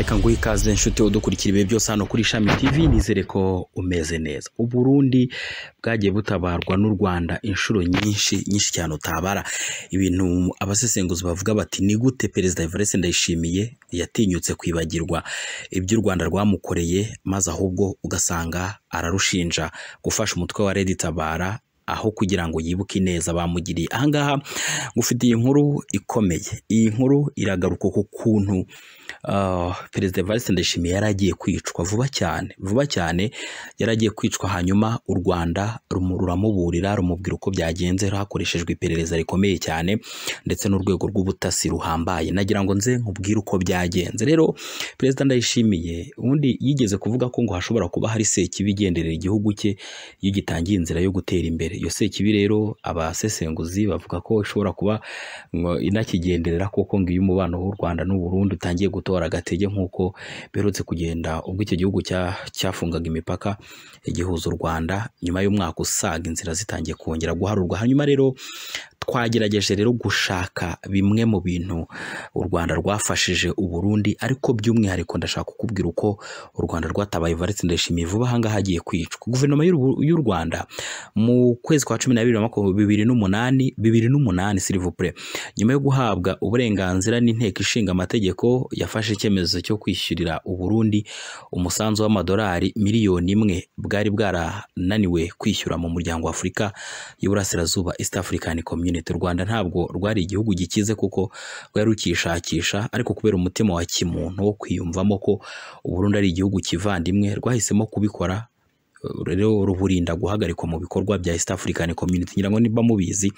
reka nguhe ikaze nshuti udukurikira ibihe byose hano kuri shami tv nizere ko umeze neza uburundi bwagiye butabarwa n'u rwanda inshuro nyinshi nyinshi cyane utabara ibintu abasesenguzi bavuga bati ni gute perezida evariste ndayishimiye yatinyutse kwibagirwa ibyo u rwanda rwamukoreye maze ahubwo ugasanga ararushinja gufasha umutwe wa redi tabara aho kugira ngo yibuke neza bamugiriye ahangaha ngufitiye inkuru ikomeye iyi nkuru iragaruka ku kuntu Ah, perezida Evariste Ndayishimiye yari agiye kwicwa vuba cyane vuba cyane yari agiye kwicwa hanyuma u Rwanda ruramuburira rumubwira uko byagenze hakoreshejwe iperereza rikomeye cyane ndetse n'urwego rw'ubutasi ruhambaye nagira ngo nze nkubwire uko byagenze rero perezida Ndayishimiye ubundi yigeze kuvuga ko ngo hashobora kuba hari sekibi igenderera igihugu cye iyo gitangiye inzira yo gutera imbere iyo sekibi rero abasesenguzi bavuga ko ishobora kuba inakigenderera kuko ngo iyo umubano w'u Rwanda n'u Burundi utangiye gutora agatege nk'uko biherutse kugenda ubwo icyo gihugu cyafungaga imipaka igihuza u Rwanda nyuma y'umwaka usaga inzira zitangiye kongera guharurwa hanyuma rero twagerageje rero gushaka bimwe mu bintu u rwanda rwafashije u Burundi ariko by'umwihariko ndashaka kukubwira uko u rwanda rwatabaye valetse ndayishimiye vuba ahangaha hagiye kwicwa guverinoma y'u rwanda mu kwezi kwa cumi n'abiri na makumyabiri bibiri n'umunani bibiri n'umunani sirivupure nyuma yo guhabwa uburenganzira n'inteko ishinga amategeko yafashe icyemezo cyo kwishyurira u uburundi umusanzu w'amadolari miliyoni imwe bwari bwarananiwe kwishyura mu muryango wa afurika y'uburasirazuba east african community nyine u Rwanda ntabwo rwari igihugu gikize kuko rwari rukishakisha ariko kubera umutima wa kimuntu wo kwiyumvamo ko u Burundi ari igihugu kivandimwe rwahisemo kubikora rero ruburinda guhagarikwa mu bikorwa bya East African Community ngira ngo niba mubizi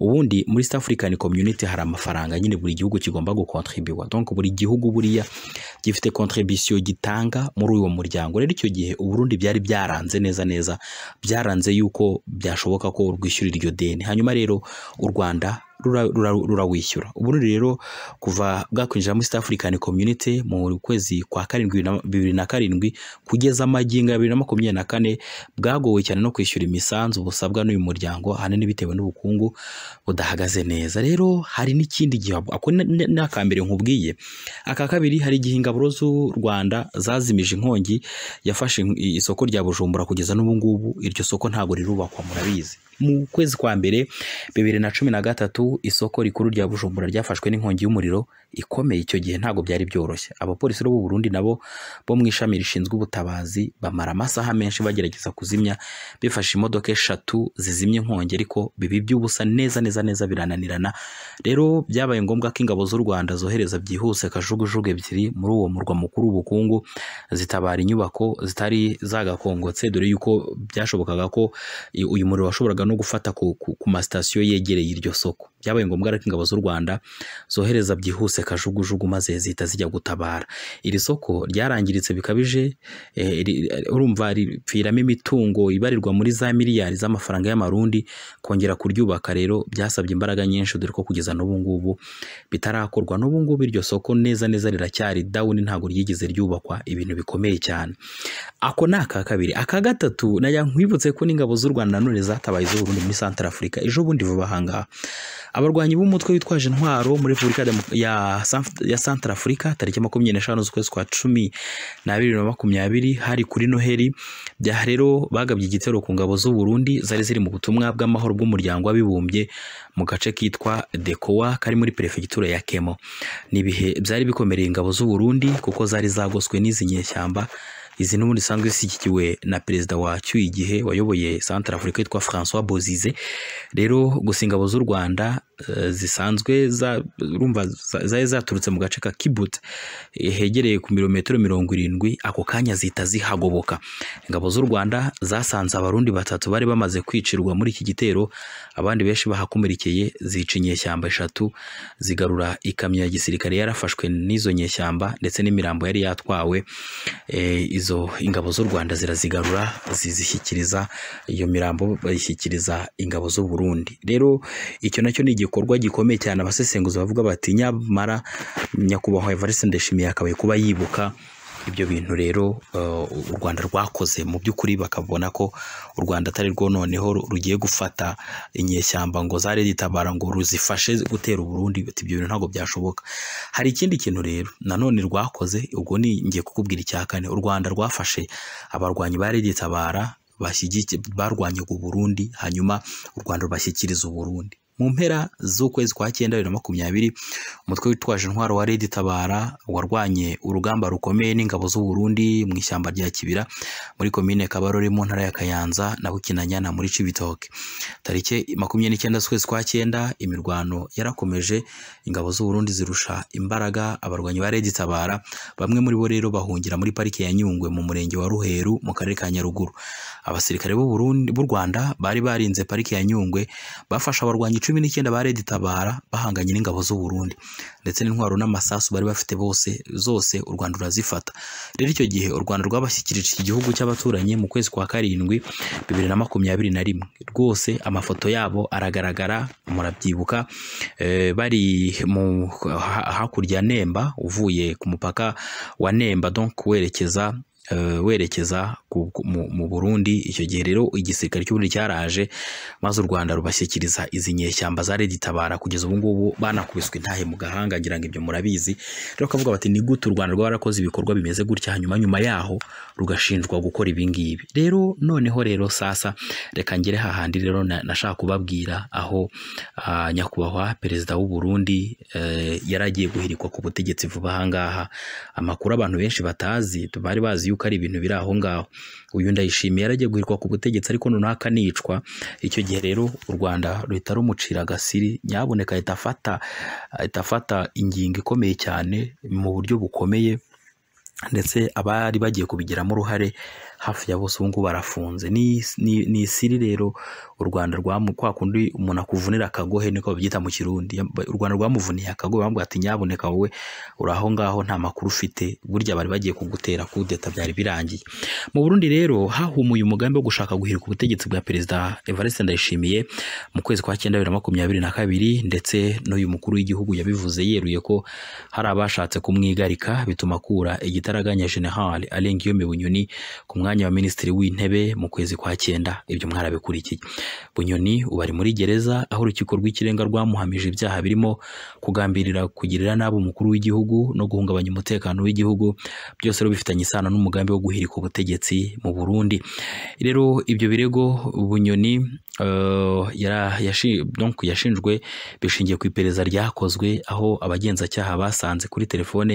ubundi muri East African Community hari amafaranga nyine buri gihugu kigomba gukontribuwa donc buri gihugu buriya gifite contribution gitanga muri uwo muryango rero icyo gihe Uburundi byari byaranze neza neza byaranze yuko byashoboka ko rwishyura iryo deni hanyuma rero u Rwanda rurawishyura uburundi rero kuva bwakwinjira muri South African Community mu kwezi kwa karindwi bibiri na karindwi kugeza magingo ya bibiri na makumyabiri na kane bwagowe cyane no kwishyura imisanzu busabwa n'uyu muryango ahanini bitewe n'ubukungu budahagaze neza rero hari n'ikindi gihe ako n'akambere nkubwiye aka kabiri hari igihe z’u Rwanda zazimije inkongi yafashe isoko rya Bujumbura kugeza n'ubu ngubu iryo soko ntabwo rirubakwa murabizi mu kwezi kwa mbere bibiri na cumi na gatatu isoko rikuru rya bujumbura ryafashwe n'inkongi y'umuriro ikomeye icyo gihe ntabwo byari byoroshye abapolisi b'u Burundi nabo bo mu ishami rishinzwe ubutabazi bamara amasaha menshi bagerageza kuzimya bifashe imodoka eshatu zizimye inkongi ariko bibi by'ubusa neza neza neza birananirana rero byabaye ngombwa ko ingabo z'u Rwanda zohereza byihuse kajugujugu ebyiri muri uwo murwa mukuru w'ubukungu zitabara inyubako zitari zagakongotse dore yuko byashobokaga ko uyu muriro washoboraga no gufata ku mastasiyo yegereye iryo soko byabaye ngombwa ariko ingabo z'u rwanda zohereza byihuse kajugujugu maze zihita zijya gutabara iri soko ryarangiritse bikabije eh, urumva ripfiramo imitungo ibarirwa muri za miliyari z'amafaranga y'amarundi kongera kuryubaka rero byasabye imbaraga nyinshi dore ko kugeza nubungubu ngubu bitarakorwa n'ubu iryo soko neza neza riracyari dawuni ntabwo ryigeze ryubakwa ibintu bikomeye cyane ako ni aka kabiri aka gatatu najya nkwibutse ko n'ingabo z'u rwanda nanone zatabaye iz'uburundi muri santarafurika ejo bundi vuba ahangaha abarwanyi b'umutwe witwaje intwaro muri repubulika ya santara afurika tariki makumyabiri n'eshanu z'ukwezi kwa cumi na n'abiri na makumyabiri hari kuri noheli bya rero bagabye igitero ku ngabo z'u Burundi zari ziri mu butumwa bw'amahoro bw'umuryango w'abibumbye mu gace kitwa dekowa kari muri perefegitura ya kemo ni ibihe byari bikomereye ingabo z'u Burundi kuko zari zagoswe n'izi nyeshyamba izi n'ubundi zisanzwe zishyigikiwe na perezida wa igihe wayoboye santara afurika yitwa francois bozize rero gusa ingabo z'u rwanda eh, zisanzwe urumva zari zaturutse mu gace ka kibutse eh, hegereye ku mirometero mirongo irindwi ako kanya zihita zihagoboka ingabo z'u rwanda zasanze abarundi batatu bari bamaze kwicirwa muri iki gitero abandi benshi bahakomerekeye zica inyeshyamba eshatu zigarura ikamyo ya gisirikare yarafashwe n'izo nyeshyamba ndetse n'imirambo yari yatwawe eh, izo ingabo z'u rwanda zirazigarura zizishyikiriza iyo mirambo bayishyikiriza ingabo z'u burundi rero icyo nacyo ni igikorwa gikomeye cyane abasesenguzi bavuga bati nyamara nyakubahwa evariste ndayishimiye yakabaye kuba yibuka ibyo bintu rero uh, u Rwanda rwakoze mu by'ukuri bakabona ko u Rwanda atari rwo noneho rugiye gufata inyeshyamba ngo zari zitabara ngo ruzifashe gutera Burundi ibyo bintu ntabwo byashoboka hari ikindi kintu rero nanone rwakoze ubwo ni ngiye kukubwira icya kane u Rwanda rwafashe abarwanyi bari gitabara barwanya u hanyuma u Rwanda rubashyikiriza u Burundi mu mpera z'ukwezi kwa cyenda bibiri na makumyabiri umutwe witwaje intwaro wa Red Tabara warwanye urugamba rukomeye n'ingabo z'u Burundi mu ishyamba rya Kibira muri komine Kabarore mu ntara ya Kayanza na Bukinanyana muri Cibitoke tariki makumyabiri n'icyenda z'ukwezi kwa cyenda imirwano yarakomeje ingabo z'u Burundi zirusha imbaraga abarwanyi ba Red Tabara bamwe muri bo rero bahungira muri parike ya Nyungwe mu murenge wa Ruheru mu karere ka Nyaruguru abasirikare b'u Rwanda bari barinze pariki ya Nyungwe bafashe abarwanyi cumi n'icyenda ba Red Tabara bahanganye n'ingabo z'u Burundi ndetse n'intwaro n'amasasu bari bafite bose zose u Rwanda rurazifata rero icyo gihe u Rwanda rwabashyikirije iki gihugu cy'abaturanyi mu kwezi kwa karindwi bibiri na makumyabiri na rimwe rwose amafoto yabo aragaragara murabyibuka eh, bari mu hakurya Nemba uvuye ku mupaka wa Nemba donc werekeza eh, werekeza mu Burundi icyo gihe rero igisirikare cy'Uburundi cyaraje maze u Rwanda rubashyikiriza izi nyeshyamba zari gitabara kugeza ubu ngubu banakubiswe intahe mu gahanga ngira ngo ibyo murabizi rero kavuga bati ni gute u Rwanda rwarakoze ibikorwa bimeze gutya hanyuma nyuma yaho rugashinjwa gukora ibi ngibi rero noneho rero sasa reka ngere hahandi rero nashaka kubabwira aho nyakubahwa perezida w'u Burundi e, yaragiye guhirikwa ku butegetsi vuba aha amakuru abantu benshi batazi bari bazi yuko ari ibintu biri aho ngaho uyu ndayishimiye yarajyegurirwa ku butegetsi ariko runaka nicwa icyo gihe rero u Rwanda ruhita rumucira agasiri nyabuneka ahita afata ingingo ikomeye cyane mu buryo bukomeye ndetse abari bagiye kubigiramo uruhare hafi ya bose ubu barafunze ni isiri rero u rwanda kwa kundi umuntu akuvunira akagohe niko babyita mu kirundi u rwanda rwamuvuniye akagohe bamubwira ati nyaboneka wowe uri aho ngaho nta makuru ufite burya bari bagiye kugutera kudeta byari birangiye mu burundi rero hahumuye umugambi wo gushaka guhirika ubutegetsi bwa perezida evariste ndayishimiye mu kwezi kwa cyenda bibiri na makumyabiri na kabiri ndetse n'uyu mukuru w'igihugu yabivuze yeruye ko hari abashatse kumwigarika bituma akura igitaraganya general alain guillaume bunyoni mwanya wa minisitiri w'intebe mu kwezi kwa cyenda ibyo mwarabikurikiye bunyoni ubu ari muri gereza aho urukiko rw'ikirenga rwamuhamije ibyaha birimo kugambirira kugirira nabi umukuru w'igihugu no guhungabanya umutekano w'igihugu byose rero bifitanye isano n'umugambi wo guhirika ubutegetsi mu burundi rero ibyo birego bunyoni eh, yashinjwe bishingiye ku iperereza ryakozwe aho abagenzacyaha basanze kuri telefone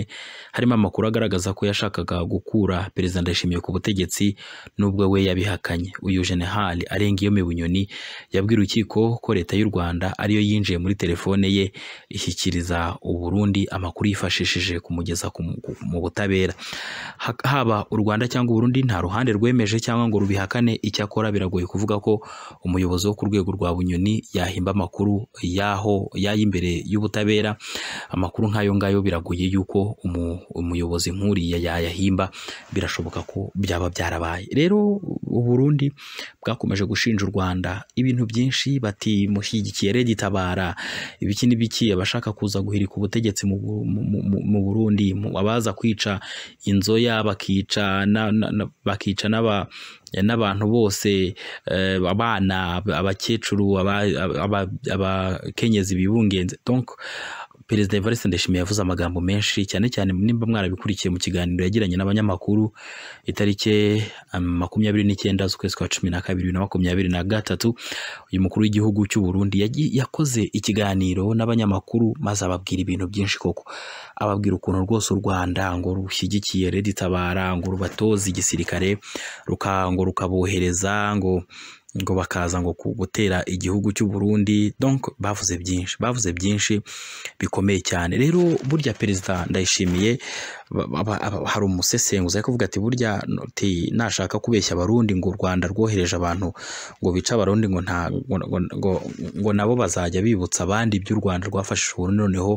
harimo amakuru agaragaza ko yashakaga gukura perezida ndashimiye ku butegetsi Perezidansi nubwo we yabihakanye uyu Jenerali Arengaiyome Bunyoni yabwiye urukiko ko Leta y'u Rwanda ariyo yinjiye muri telefone ye ishyikiriza u Burundi amakuru yifashishije kumugeza mu butabera haba u Rwanda cyangwa u nta ruhande rwemeje cyangwa ngo rubihakane icyakora biragoye kuvuga ko umuyobozi wo ku rwego rwa Bunyoni yahimba amakuru y'aho imbere y'ubutabera amakuru nk'ayo ngayo biragoye yuko umuyobozi nk'uriya yayahimba birashoboka ko byaba byara byarabaye rero u Burundi bwakomeje gushinja u Rwanda ibintu byinshi bati mushyigikiye regitabara ibiki n'ibiki abashaka kuza guhirika ubutegetsi mu, mu, Burundi abaza kwica inzoya bakica bakica n'aba n'abantu bose eh, abana abakecuru abakenyezi bibungenze donc Perezida Evariste Ndayishimiye yavuze amagambo menshi cyane cyane nimba mwarabikurikiye mu kiganiro yagiranye n'abanyamakuru itariki um, makumyabiri n'icyenda z'ukwezi kwa cumi na kabiri bibiri na makumyabiri na gatatu uyu mukuru w'igihugu cy'u Burundi yakoze ikiganiro n'abanyamakuru maze ababwira ibintu byinshi koko ababwira ukuntu rwose u Rwanda ngo rushyigikiye reditabara ngo rubatoza igisirikare ruka ngo ngo ngo bakaza ngo gutera igihugu cy'u Burundi donc bavuze byinshi bavuze byinshi bikomeye cyane rero burya perezida ndayishimiye hari umusesenguzi ariko kuvuga ati burya nashaka kubeshya abarundi ngo u Rwanda rwohereje abantu ngo bice abarundi ngo nta ngo nabo bazajya bibutsa abandi iby'u Rwanda rwafashije uburundi noneho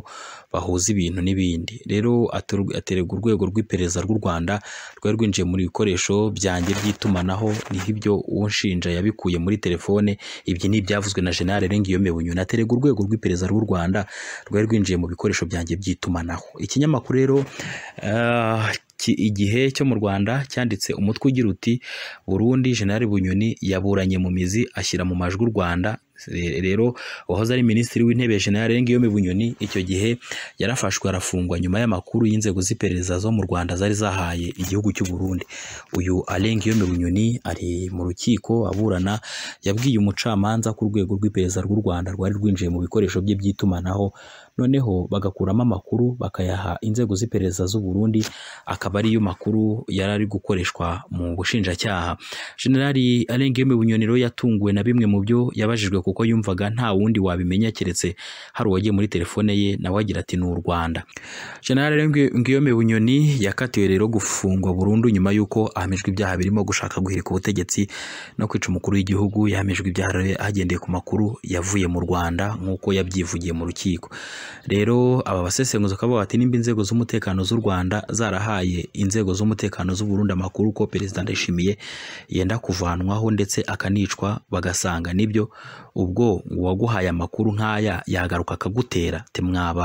bahuza ibintu n'ibindi rero aterega urwego rw'iperereza rw'u Rwanda rwari rwinjiye mu bikoresho byanjye by'itumanaho niho ibyo unshinja yabikuye muri telefone ibyo ni ibyavuzwe na General Ngiyo Mebunyoni aterega urwego rw'iperereza rw'u Rwanda rwari rwinjiye mu bikoresho byanjye by'itumanaho ikinyamakuru rero Ah, igihe cyo mu rwanda cyanditse umutwe ugira uti burundi jenerali bunyoni yaburanye mu mizi ashyira mu majwi u rwanda rero uwahoze ari minisitiri w'intebe general Ngiyome Bunyoni icyo gihe yarafashwe arafungwa nyuma y'amakuru y'inzego z'iperereza zo mu Rwanda zari zahaye igihugu cy'u Burundi uyu Alain Ngiyome ari mu rukiko aburana yabwiye umucamanza ku rwego rw'iperereza rw'u Rwanda rwari rwinjiye mu bikoresho bye by'itumanaho noneho bagakuramo amakuru bakayaha inzego z'iperereza z'u Burundi akaba ariyo makuru yari ari gukoreshwa mu bushinjacyaha general Alain Ngiyome rero yatunguwe na bimwe mu byo yabajijwe kuko yumvaga nta wundi wabimenya keretse hari uwagiye muri telefone ye nawe agira ati ni u rwanda generale ngiyome bunyoni yakatiwe rero gufungwa burundu nyuma y'uko ahamijwe ibyaha birimo gushaka guhirika ubutegetsi no kwica umukuru w'igihugu yahamijwe ibyaha hagendeye ku makuru yavuye mu rwanda nk'uko yabyivugiye mu rukiko rero aba basesenguzi bakaba bati nimba inzego z'umutekano z'u rwanda zarahaye inzego z'umutekano z'u burundi amakuru ko perezida ndayishimiye yenda kuvanwaho ndetse akanicwa bagasanga nibyo ubwo uwaguhaye amakuru nk'aya yagaruka akagutera temwaba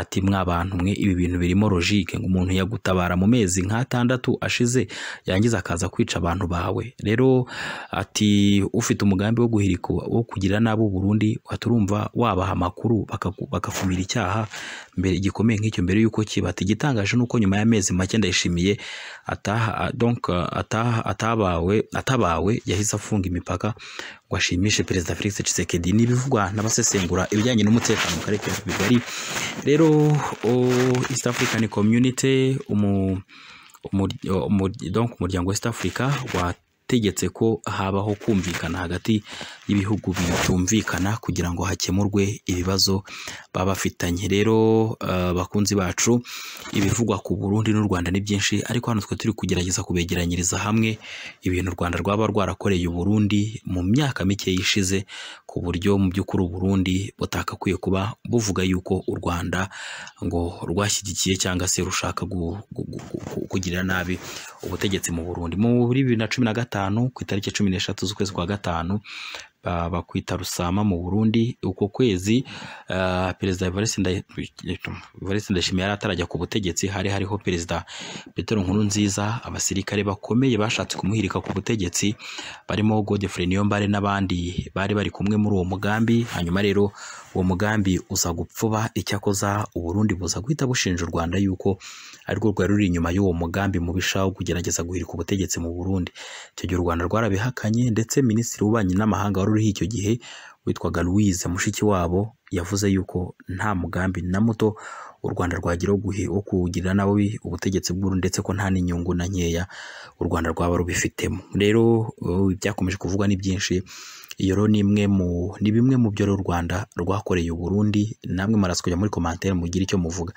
ati mwabantu mwe ibi bintu birimo logique ngo umuntu yagutabara mu mezi nk'atandatu ashize yangiza akaza kwica abantu bawe rero ati ufite umugambi wo guhirika wo kugira n'abo Burundi waturumva wabaha amakuru bakafumira icyaha mbere gikomeye nk'icyo mbere y'uko kibata igitangaje nuko nyuma y'amezi make ndayishimiye ataha donc atabawe atabawe yahise afunga imipaka washimishe perezida felix Tshisekedi ni n'abasesengura ibijyanye n'umutekano mu karere ka Kigali rero east african community umu umuryango East africa wa yategetse ko habaho kumvikana hagati y'ibihugu bitumvikana kugira ngo hakemurwe ibibazo baba bafitanye rero eh, bakunzi bacu ibivugwa ku Burundi n'u Rwanda ni byinshi ariko hano twe turi kugerageza kubegeranyiriza hamwe ibintu u Rwanda rwaba rwarakoreye u Burundi mu myaka mike yishize ku buryo mu by'ukuri u Burundi butakakwiye kuba buvuga yuko u Rwanda ngo rwashyigikiye cyangwa se rushaka kugirira nabi ubutegetsi mu Burundi muri bibiri na cumi na gatanu gatanu ku itariki cumi n'eshatu z'ukwezi kwa gatanu bakwita rusama mu burundi uko kwezi eh, perezida Evariste Ndayishimiye yari atarajya ku butegetsi hari hariho perezida Petero Nkuru nziza abasirikare bakomeye bashatse kumuhirika ku butegetsi barimo Godefrey Niyombare n'abandi bari bari kumwe muri uwo mugambi hanyuma rero uwo mugambi uza gupfuba icyakoza uburundi buza guhita bushinja u Rwanda yuko arirwo rwari ruri inyuma y'uwo mugambi mubisha wo kugerageza guhirika ubutegetsi mu Burundi icyo gihe u Rwanda rwarabihakanye ndetse minisitiri w'ububanyi n'amahanga wari uriho icyo gihe witwaga Louise Mushikiwabo yavuze yuko nta mugambi na muto u Rwanda rwagira wo kuwugira nawe ubutegetsi bw'uru ndetse ko nta n'inyungu na nkeya u Rwanda rwaba rubifitemo rero ibyakomeje uh, kuvuga ni byinshi iyo rero ni imwe mu ni bimwe mu byo u Rwanda rwakoreye u Burundi namwe murasikujya muri komantere mugira icyo muvuga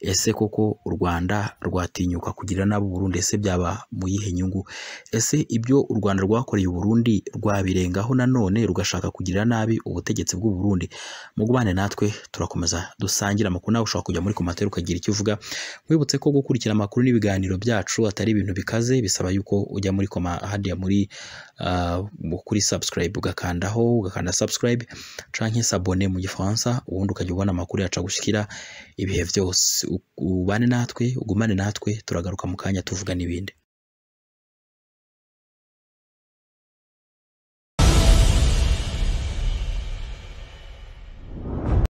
ese koko u Rwanda rwatinyuka kugirira nabi Burundi ese byaba mu yihe nyungu ese ibyo u Rwanda rwakoreye u Burundi rwabirengaho nanone rugashaka kugirira nabi ubutegetsi bw'u Burundi mugubane natwe turakomeza dusangira amakuru nawe ushobora kujya muri komantere ukagira icyo uvuga mwibutse ko gukurikira amakuru n'ibiganiro byacu atari ibintu bikaze bisaba yuko ujya muri koma hadiya muri ah, kuri subscribe ugaka ugakandaho ugakanda subscribe canke s'abonner mu gifaransa ubundi ukajya ubona amakuru yacu agushikira ibihe byose ubane natwe ugumane natwe turagaruka mu kanya tuvuga n'ibindi